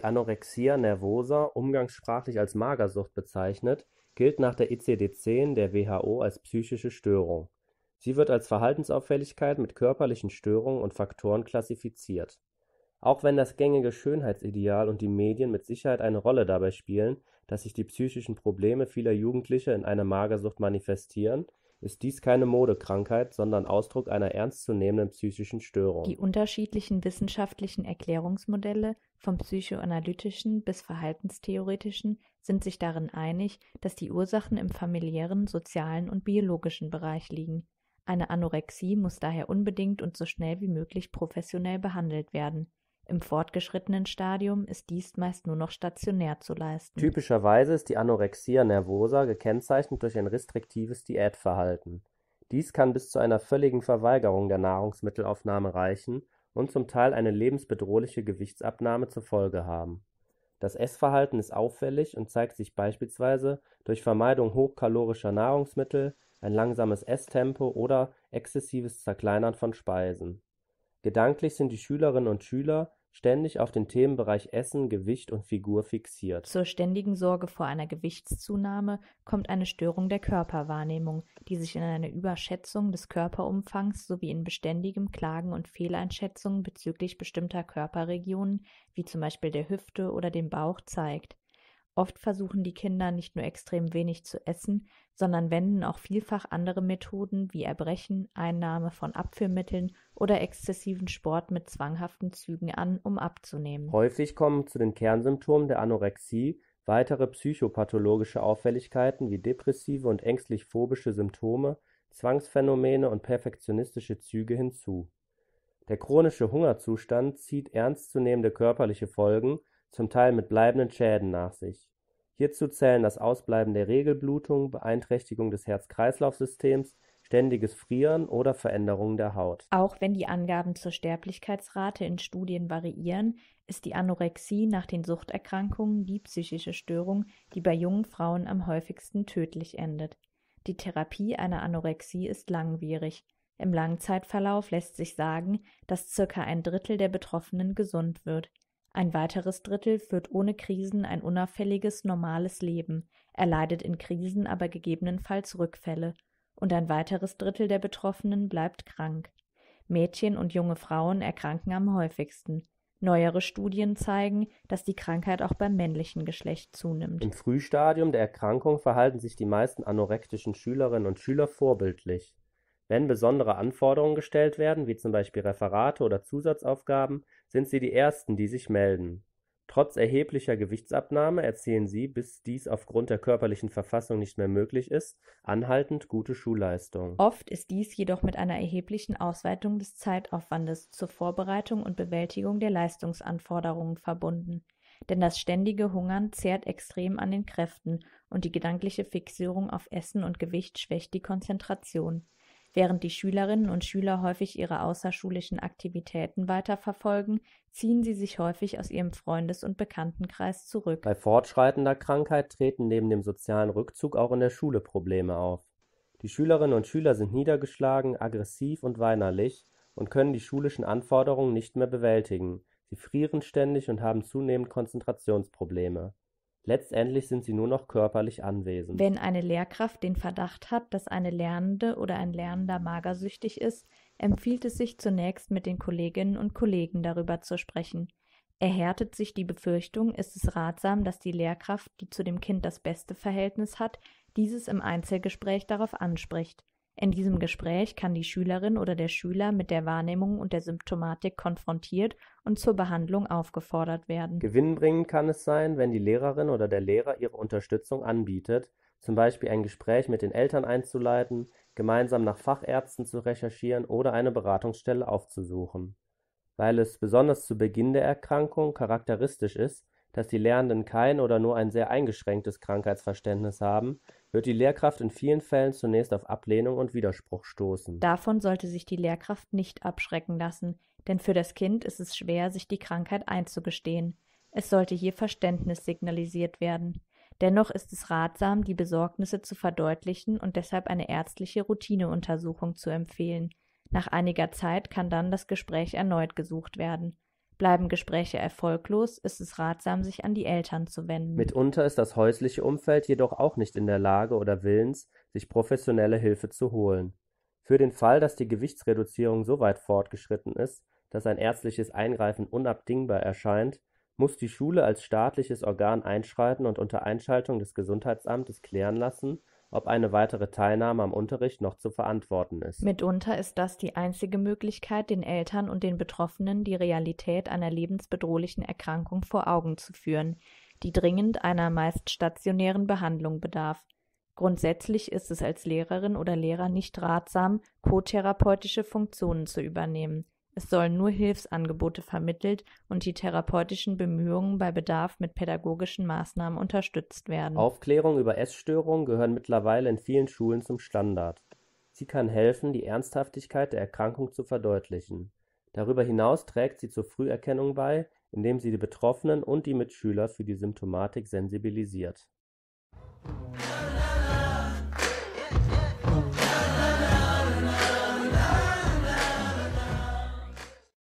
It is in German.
die Anorexia nervosa, umgangssprachlich als Magersucht bezeichnet, gilt nach der ICD-10 der WHO als psychische Störung. Sie wird als Verhaltensauffälligkeit mit körperlichen Störungen und Faktoren klassifiziert. Auch wenn das gängige Schönheitsideal und die Medien mit Sicherheit eine Rolle dabei spielen, dass sich die psychischen Probleme vieler Jugendlicher in einer Magersucht manifestieren ist dies keine Modekrankheit, sondern Ausdruck einer ernstzunehmenden psychischen Störung. Die unterschiedlichen wissenschaftlichen Erklärungsmodelle, vom psychoanalytischen bis verhaltenstheoretischen, sind sich darin einig, dass die Ursachen im familiären, sozialen und biologischen Bereich liegen. Eine Anorexie muss daher unbedingt und so schnell wie möglich professionell behandelt werden im fortgeschrittenen Stadium ist dies meist nur noch stationär zu leisten. Typischerweise ist die Anorexia nervosa gekennzeichnet durch ein restriktives Diätverhalten. Dies kann bis zu einer völligen Verweigerung der Nahrungsmittelaufnahme reichen und zum Teil eine lebensbedrohliche Gewichtsabnahme zur Folge haben. Das Essverhalten ist auffällig und zeigt sich beispielsweise durch Vermeidung hochkalorischer Nahrungsmittel, ein langsames Esstempo oder exzessives Zerkleinern von Speisen. Gedanklich sind die Schülerinnen und Schüler ständig auf den Themenbereich Essen, Gewicht und Figur fixiert. Zur ständigen Sorge vor einer Gewichtszunahme kommt eine Störung der Körperwahrnehmung, die sich in einer Überschätzung des Körperumfangs sowie in beständigem Klagen und Fehleinschätzungen bezüglich bestimmter Körperregionen, wie zum Beispiel der Hüfte oder dem Bauch, zeigt. Oft versuchen die Kinder nicht nur extrem wenig zu essen, sondern wenden auch vielfach andere Methoden wie Erbrechen, Einnahme von Abführmitteln oder exzessiven Sport mit zwanghaften Zügen an, um abzunehmen. Häufig kommen zu den Kernsymptomen der Anorexie weitere psychopathologische Auffälligkeiten wie depressive und ängstlich-phobische Symptome, Zwangsphänomene und perfektionistische Züge hinzu. Der chronische Hungerzustand zieht ernstzunehmende körperliche Folgen zum Teil mit bleibenden Schäden nach sich. Hierzu zählen das Ausbleiben der Regelblutung, Beeinträchtigung des Herz-Kreislauf-Systems, ständiges Frieren oder Veränderungen der Haut. Auch wenn die Angaben zur Sterblichkeitsrate in Studien variieren, ist die Anorexie nach den Suchterkrankungen die psychische Störung, die bei jungen Frauen am häufigsten tödlich endet. Die Therapie einer Anorexie ist langwierig. Im Langzeitverlauf lässt sich sagen, dass circa ein Drittel der Betroffenen gesund wird. Ein weiteres Drittel führt ohne Krisen ein unauffälliges, normales Leben, erleidet in Krisen aber gegebenenfalls Rückfälle. Und ein weiteres Drittel der Betroffenen bleibt krank. Mädchen und junge Frauen erkranken am häufigsten. Neuere Studien zeigen, dass die Krankheit auch beim männlichen Geschlecht zunimmt. Im Frühstadium der Erkrankung verhalten sich die meisten anorektischen Schülerinnen und Schüler vorbildlich. Wenn besondere Anforderungen gestellt werden, wie zum Beispiel Referate oder Zusatzaufgaben, sind sie die ersten, die sich melden. Trotz erheblicher Gewichtsabnahme erzielen sie, bis dies aufgrund der körperlichen Verfassung nicht mehr möglich ist, anhaltend gute Schulleistungen. Oft ist dies jedoch mit einer erheblichen Ausweitung des Zeitaufwandes zur Vorbereitung und Bewältigung der Leistungsanforderungen verbunden. Denn das ständige Hungern zehrt extrem an den Kräften und die gedankliche Fixierung auf Essen und Gewicht schwächt die Konzentration. Während die Schülerinnen und Schüler häufig ihre außerschulischen Aktivitäten weiterverfolgen, ziehen sie sich häufig aus ihrem Freundes- und Bekanntenkreis zurück. Bei fortschreitender Krankheit treten neben dem sozialen Rückzug auch in der Schule Probleme auf. Die Schülerinnen und Schüler sind niedergeschlagen, aggressiv und weinerlich und können die schulischen Anforderungen nicht mehr bewältigen. Sie frieren ständig und haben zunehmend Konzentrationsprobleme. Letztendlich sind sie nur noch körperlich anwesend. Wenn eine Lehrkraft den Verdacht hat, dass eine Lernende oder ein Lernender magersüchtig ist, empfiehlt es sich zunächst mit den Kolleginnen und Kollegen darüber zu sprechen. Erhärtet sich die Befürchtung, ist es ratsam, dass die Lehrkraft, die zu dem Kind das beste Verhältnis hat, dieses im Einzelgespräch darauf anspricht. In diesem Gespräch kann die Schülerin oder der Schüler mit der Wahrnehmung und der Symptomatik konfrontiert und zur Behandlung aufgefordert werden. Gewinnbringend kann es sein, wenn die Lehrerin oder der Lehrer ihre Unterstützung anbietet, zum Beispiel ein Gespräch mit den Eltern einzuleiten, gemeinsam nach Fachärzten zu recherchieren oder eine Beratungsstelle aufzusuchen. Weil es besonders zu Beginn der Erkrankung charakteristisch ist, dass die Lernenden kein oder nur ein sehr eingeschränktes Krankheitsverständnis haben, wird die Lehrkraft in vielen Fällen zunächst auf Ablehnung und Widerspruch stoßen. Davon sollte sich die Lehrkraft nicht abschrecken lassen, denn für das Kind ist es schwer, sich die Krankheit einzugestehen. Es sollte hier Verständnis signalisiert werden. Dennoch ist es ratsam, die Besorgnisse zu verdeutlichen und deshalb eine ärztliche Routineuntersuchung zu empfehlen. Nach einiger Zeit kann dann das Gespräch erneut gesucht werden. Bleiben Gespräche erfolglos, ist es ratsam, sich an die Eltern zu wenden. Mitunter ist das häusliche Umfeld jedoch auch nicht in der Lage oder willens, sich professionelle Hilfe zu holen. Für den Fall, dass die Gewichtsreduzierung so weit fortgeschritten ist, dass ein ärztliches Eingreifen unabdingbar erscheint, muss die Schule als staatliches Organ einschreiten und unter Einschaltung des Gesundheitsamtes klären lassen, ob eine weitere Teilnahme am Unterricht noch zu verantworten ist. Mitunter ist das die einzige Möglichkeit, den Eltern und den Betroffenen die Realität einer lebensbedrohlichen Erkrankung vor Augen zu führen, die dringend einer meist stationären Behandlung bedarf. Grundsätzlich ist es als Lehrerin oder Lehrer nicht ratsam, kotherapeutische Funktionen zu übernehmen. Es sollen nur Hilfsangebote vermittelt und die therapeutischen Bemühungen bei Bedarf mit pädagogischen Maßnahmen unterstützt werden. Aufklärung über Essstörungen gehören mittlerweile in vielen Schulen zum Standard. Sie kann helfen, die Ernsthaftigkeit der Erkrankung zu verdeutlichen. Darüber hinaus trägt sie zur Früherkennung bei, indem sie die Betroffenen und die Mitschüler für die Symptomatik sensibilisiert